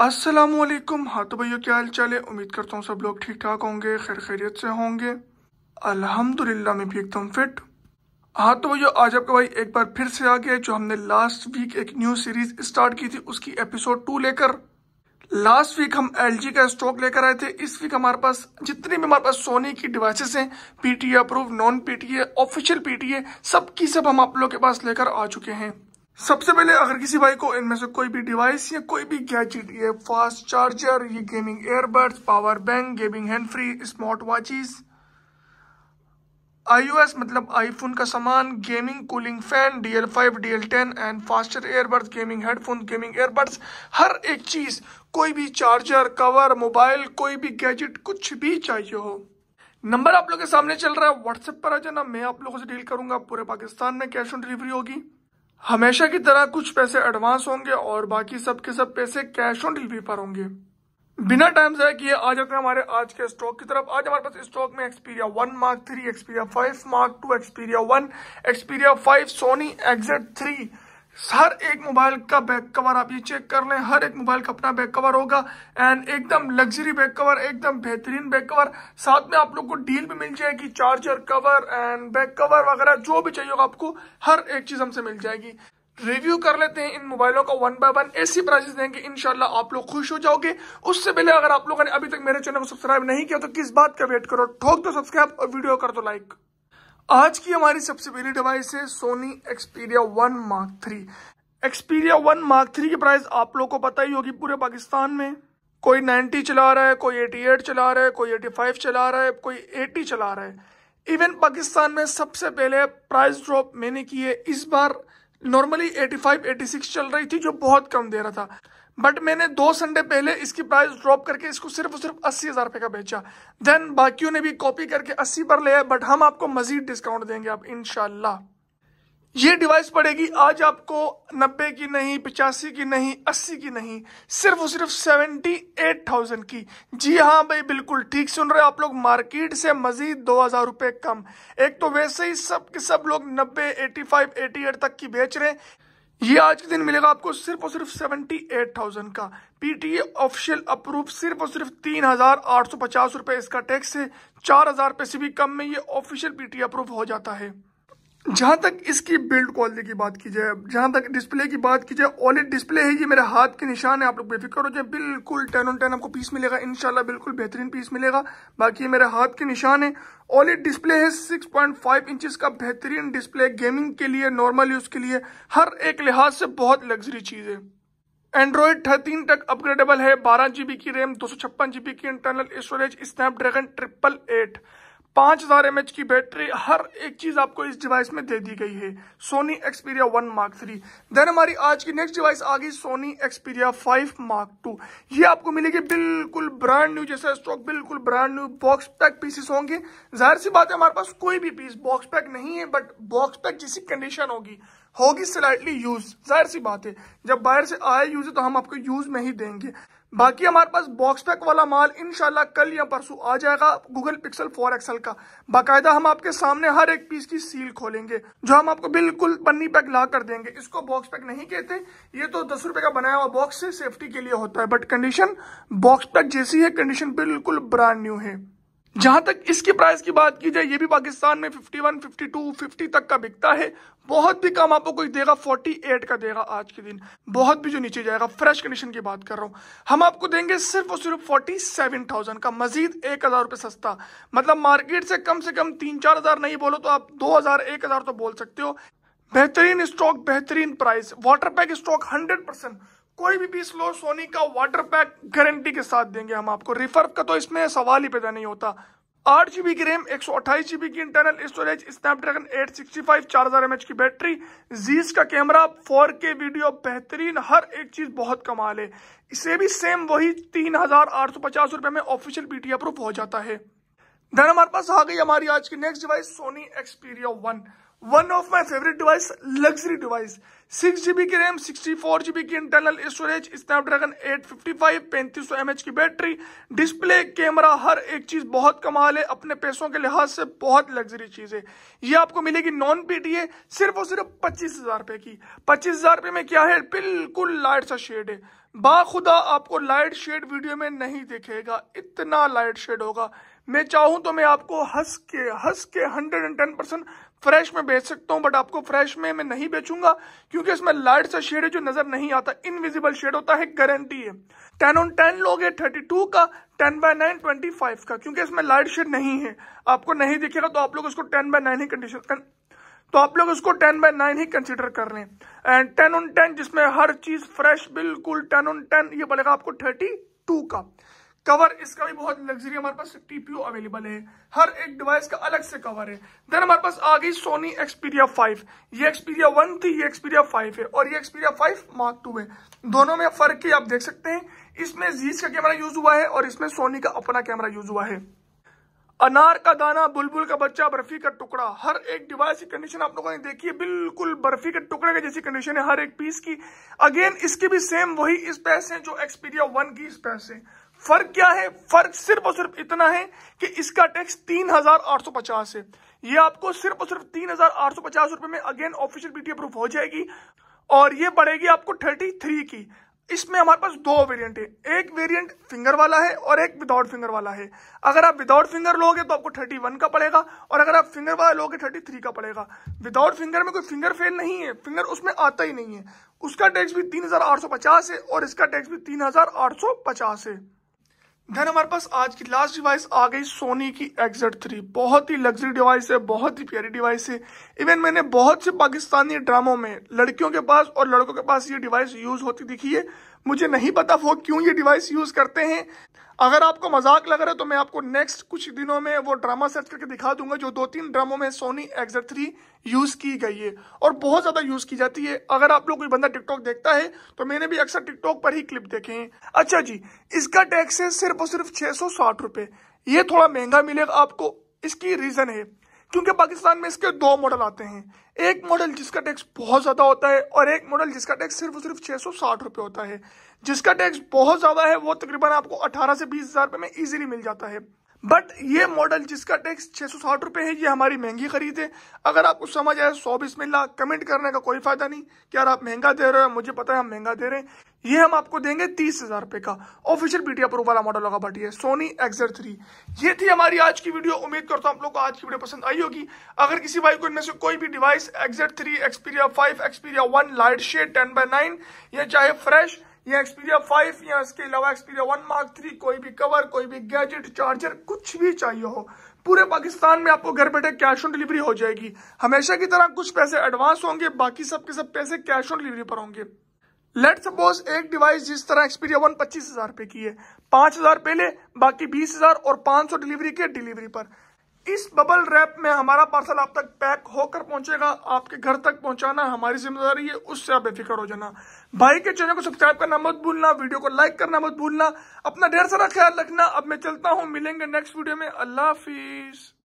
असलम हाँ तो भैया क्या हाल चाल है उम्मीद करता हूँ सब लोग ठीक ठाक होंगे खैर खैरियत से होंगे अल्हम्दुलिल्लाह मैं भी एकदम फिट हाँ तो भैया आज आपका भाई एक बार फिर से आ गया जो हमने लास्ट वीक एक न्यू सीरीज स्टार्ट की थी उसकी एपिसोड टू लेकर लास्ट वीक हम एल का स्टॉक लेकर आए थे इस वीक हमारे पास जितने भी हमारे पास सोनी की डिवाइसेस हैं PTA approve non PTA official PTA सब की सब हम आप लोग के पास लेकर आ चुके हैं सबसे पहले अगर किसी भाई को इनमें से कोई भी डिवाइस या कोई भी गैजेट ये फास्ट चार्जर ये gaming earbuds power bank gaming hand free smart watches iOS मतलब आईफोन का सामान gaming cooling fan DL five DL ten and faster earbuds gaming headphone gaming earbuds हर एक चीज़ कोई भी चार्जर कवर मोबाइल कोई भी गैजेट कुछ भी चाहिए हो नंबर आप लोग के सामने चल रहा है व्हाट्सएप पर आ जाना मैं आप लोगों से डील करूंगा पूरे पाकिस्तान में कैश ऑन डिलीवरी होगी हमेशा की तरह कुछ पैसे एडवांस होंगे और बाकी सब के सब पैसे कैश ऑन डिलीवरी पर होंगे बिना टाइम जाया किए आज अगर हमारे आज के स्टॉक की तरफ आज हमारे पास स्टॉक में Xperia one mark three Xperia five mark two Xperia one Xperia five Sony XZ three हर एक मोबाइल का बैक कवर आप ये चेक कर लें हर एक मोबाइल का अपना बैक कवर होगा एंड एकदम लग्जरी बैक कवर एकदम बेहतरीन बैक कवर साथ में आप लोग को डील भी मिल जाएगी charger cover and back cover वगैरह जो भी चाहिए होगा आपको हर एक चीज़ हमसे मिल जाएगी रिव्यू कर लेते हैं इन मोबाइलों का वन बाय वन ऐसी प्राइसेस देंगे इनशाला आप लोग खुश हो जाओगे उससे पहले अगर आप लोगों ने अभी तक मेरे चैनल को सब्सक्राइब नहीं किया तो किस बात का वेट करो ठोक दो सब्सक्राइब और वीडियो कर दो लाइक आज की हमारी सबसे पहली डिवाइस है Sony Xperia one mark three Xperia one mark three की प्राइस आप लोग को पता ही होगी पूरे पाकिस्तान में कोई 90 चला रहा है कोई 88 चला रहा है कोई 85 चला रहा है कोई 80 चला रहा है इवन पाकिस्तान में सबसे पहले प्राइस ड्रॉप मैंने की है इस बार नॉर्मली 85 86 चल रही थी जो बहुत कम दे रहा था बट मैंने दो संडे पहले इसकी प्राइस ड्रॉप करके इसको सिर्फ और सिर्फ अस्सी हज़ार रुपये का बेचा देन बाकियों ने भी कॉपी करके अस्सी पर लिया बट हम आपको मजीद डिस्काउंट देंगे आप इनशाला ये डिवाइस पड़ेगी आज आपको नब्बे की नहीं पिचासी की नहीं अस्सी की नहीं सिर्फ और सिर्फ 78,000 एट थाउजेंड की जी हाँ भाई बिल्कुल ठीक सुन रहे हो आप लोग मार्केट से मजीद दो हजार रुपये कम एक तो वैसे ही सब के सब लोग नब्बे एटी फाइव एटी एट तक की बेच रहे हैं ये आज के दिन मिलेगा आपको सिर्फ और सिर्फ 78,000 एट थाउजेंड का पीटीए ऑफिशियल अप्रूव सिर्फ और सिर्फ तीन हजार आठ सौ पचास इसका टैक्स है चार हजार रुपये से भी कम में ये ऑफिशियल पीटीए अप्रूव हो जाता है जहाँ तक इसकी बिल्ड क्वालिटी की बात की जाए जहाँ तक डिस्प्ले की बात की जाए ऑलिड डिस्प्ले है ये मेरे हाथ के निशान है आप लोग बेफिक्र हो जाए बिल्कुल टेन ऑन टेन आपको पीस मिलेगा इनशाला बिल्कुल बेहतरीन पीस मिलेगा बाकी ये मेरे हाथ के निशान है ऑलिड डिस्प्ले है 6.5 इंचेस का बेहतरीन डिस्प्ले गेमिंग के लिए नॉर्मल यूज़ के लिए हर एक लिहाज से बहुत लग्जरी चीज़ है एंड्रॉयड थर्टीन तक अपग्रेडेबल है बारह जीबी की रैम दो सौ छप्पन बी की internal storage Snapdragon triple eight पांच हजार एम की बैटरी हर एक चीज आपको इस डिवाइस में दे दी गई है Sony Xperia one mark three then हमारी आज की नेक्स्ट डिवाइस आ गई Sony Xperia five mark two ये आपको मिलेगी बिल्कुल ब्रांड न्यू जैसा स्टॉक बिल्कुल brand new box pack pieces होंगे जाहिर सी बात है हमारे पास कोई भी पीस बॉक्स पैक नहीं है बट बॉक्स पैक जैसी कंडीशन होगी होगी स्लाइटली यूज जाहिर सी बात है जब बाहर से आए यूज तो हम आपको यूज में ही देंगे बाकी हमारे पास बॉक्स पैक वाला माल इनशाला कल या परसों आ जाएगा गूगल पिक्सल फोर एक्सएल का बाकायदा हम आपके सामने हर एक पीस की सील खोलेंगे जो हम आपको बिल्कुल पन्नी पैक ला कर देंगे इसको बॉक्स पैक नहीं कहते ये तो दस रुपए का बनाया हुआ बॉक्स से सेफ्टी के लिए होता है बट कंडीशन बॉक्स पैक जैसी है कंडीशन बिल्कुल ब्रांड न्यू है जहां तक इसकी प्राइस की बात की जाए ये भी पाकिस्तान में 51, 52, 50 तक का बिकता है बहुत भी कम आपको कोई देगा 48 का देगा आज के दिन बहुत भी जो नीचे जाएगा फ्रेश कंडीशन की बात कर रहा हूं हम आपको देंगे सिर्फ और सिर्फ 47,000 का मजीद एक हज़ार रुपये सस्ता मतलब मार्केट से कम से कम तीन चार नहीं बोलो तो आप दो हज़ार तो बोल सकते हो बेहतरीन स्टॉक बेहतरीन price water pack stock hundred कोई भी बीस लो सोनी का वाटर पैक गारंटी के साथ देंगे हम आपको रिफर का तो इसमें सवाल ही पैदा नहीं होता आठ जीबी की रैम एक सौ अट्ठाईस जीबी की internal storage Snapdragon eight sixty five चार हजार एम एच की बैटरी जीस का कैमरा फोर के वीडियो बेहतरीन हर एक चीज बहुत कमाल है इसे भी सेम वही तीन हजार आठ सौ पचास रुपए में ऑफिशियल पीटी अप्रूव हो जाता है धन हमारे पास आ गई हमारी आज की next device Sony Xperia one one of my favourite device luxury device six GB की रैम सिक्सटी फोर जीबी की internal storage Snapdragon eight fifty five पैंतीस सौ एमएच की बैटरी डिस्प्ले कैमरा हर एक चीज़ बहुत कमाल है अपने पैसों के लिहाज से बहुत लग्जरी चीज़ है ये आपको मिलेगी नॉन पीटीए सिर्फ और सिर्फ पच्चीस हज़ार रुपए की पच्चीस हज़ार रुपए में क्या है बिल्कुल लाइट सा शेड है बाखुदा आपको लाइट शेड वीडियो में नहीं दिखेगा इतना लाइट शेड होगा मैं चाहूं तो मैं आपको हंस के हंस के hundred and ten percent fresh में बेच सकता हूं बट आपको फ्रेश में मैं नहीं बेचूंगा क्योंकि इसमें लाइट सा शेड है जो नजर नहीं आता इनविजिबल शेड होता है गारंटी है टेन ऑन टेन लोगे थर्टी टू का ten by nine twenty five का क्योंकि इसमें लाइट शेड नहीं है आपको नहीं दिखेगा तो आप लोग उसको टेन बाय नाइन ही कंडीशन कर... तो आप लोग उसको टेन बाय नाइन ही कंसिडर कर लें एंड टेन ऑन टेन जिसमें हर चीज फ्रेश बिल्कुल टेन ऑन टेन ये पड़ेगा आपको थर्टी टू का कवर इसका भी बहुत लग्जरी हमारे पास टीपीओ अवेलेबल है हर एक डिवाइस का अलग से कवर है देन हमारे पास आ गई सोनी एक्सपीरिया फाइव ये एक्सपीरिया वन थी ये एक्सपीरिया फाइव है और ये एक्सपीरिया फाइव मार्क टू है दोनों में फर्क ही आप देख सकते हैं इसमें जीस का कैमरा यूज हुआ है और इसमें सोनी का अपना कैमरा यूज हुआ है अनार का दाना बुलबुल का बच्चा बर्फी का टुकड़ा हर एक डिवाइस की कंडीशन आप लोगों ने देखी है बिल्कुल बर्फी के टुकड़े का जैसी कंडीशन है हर एक पीस की अगेन इसकी भी सेम वही स्पेस है जो एक्सपीरिया वन की स्पेस है फर्क क्या है फर्क सिर्फ और सिर्फ इतना है कि इसका टैक्स तीन हजार आठ सौ पचास है ये आपको सिर्फ और सिर्फ तीन हजार आठ सौ पचास रुपए में अगेन ऑफिशियल बीटी अप्रूव हो जाएगी और ये बढ़ेगी आपको थर्टी थ्री की इसमें हमारे पास दो वेरिएंट है एक वेरिएंट फिंगर वाला है और एक विदाउट फिंगर वाला है अगर आप विदाउट फिंगर लोगे तो आपको 31 का पड़ेगा और अगर आप फिंगर वाला लोगे 33 का पड़ेगा विदाउट फिंगर में कोई फिंगर फेल नहीं है फिंगर उसमें आता ही नहीं है उसका टैक्स भी 3850 है और इसका टैक्स भी पचास है देन हमारे पास आज की लास्ट डिवाइस आ गई सोनी की एक्जेट थ्री बहुत ही लग्जरी डिवाइस है बहुत ही प्यारी डिवाइस है इवन मैंने बहुत से पाकिस्तानी ड्रामों में लड़कियों के पास और लड़कों के पास ये डिवाइस यूज होती दिखी है मुझे नहीं पता वो क्यों ये डिवाइस यूज करते हैं अगर आपको मजाक लग रहा है तो मैं आपको नेक्स्ट कुछ दिनों में वो ड्रामा सर्च करके दिखा दूंगा जो दो तीन ड्रामों में सोनी एक्जर थ्री यूज की गई है और बहुत ज्यादा यूज की जाती है अगर आप लोग कोई बंदा टिकटॉक देखता है तो मैंने भी अक्सर टिकटॉक पर ही क्लिप देखे हैं अच्छा जी इसका टैक्स है सिर्फ और सिर्फ छह सौ साठ रुपए ये थोड़ा महंगा मिलेगा आपको इसकी रीजन है क्योंकि पाकिस्तान में इसके दो मॉडल आते हैं एक मॉडल जिसका टैक्स बहुत ज़्यादा होता है और एक मॉडल जिसका टैक्स सिर्फ और सिर्फ छह सौ साठ होता है जिसका टैक्स बहुत ज्यादा है वो तकरीबन आपको अठारह से बीस हजार रुपए में इजीली मिल जाता है बट ये मॉडल जिसका टैक्स छह सौ साठ रुपए है ये हमारी महंगी खरीद है अगर आपको समझ आए सौ बीस बिस्मिल्ला कमेंट करने का कोई फ़ायदा नहीं कि यार आप महंगा दे रहे हो मुझे पता है हम महंगा दे रहे हैं ये हम आपको देंगे तीस हज़ार रुपए का ऑफिशियल बीटी अप्रूव वाला मॉडल होगा बट ये सोनी एक्सर थ्री ये थी हमारी आज की वीडियो उम्मीद करता हूं आप लोग को आज की वीडियो पसंद आई होगी अगर किसी भाई को इनमें से कोई भी डिवाइस एक्सर three Xperia five Xperia one light shade ten by nine या चाहे फ्रेश ये एक्सपीरिया फाइव या इसके अलावा एक्सपीरिया वन मार्क थ्री कोई भी कवर कोई भी गैजेट चार्जर कुछ भी चाहिए हो पूरे पाकिस्तान में आपको घर बैठे कैश ऑन डिलीवरी हो जाएगी हमेशा की तरह कुछ पैसे एडवांस होंगे बाकी सब के सब पैसे कैश ऑन डिलीवरी पर होंगे लेट सपोज एक डिवाइस जिस तरह एक्सपीरिया वन पच्चीस हजार रुपए की है पांच हजार पहले बाकी बीस हजार और पांच सौ डिलीवरी के डिलीवरी पर इस बबल रैप में हमारा पार्सल आप तक पैक होकर पहुंचेगा आपके घर तक पहुंचाना हमारी जिम्मेदारी है उससे आप बेफिक्र हो जाना भाई के चैनल को सब्सक्राइब करना मत भूलना वीडियो को लाइक करना मत भूलना अपना ढेर सारा ख्याल रखना अब मैं चलता हूं मिलेंगे नेक्स्ट वीडियो में अल्लाह हाफिज़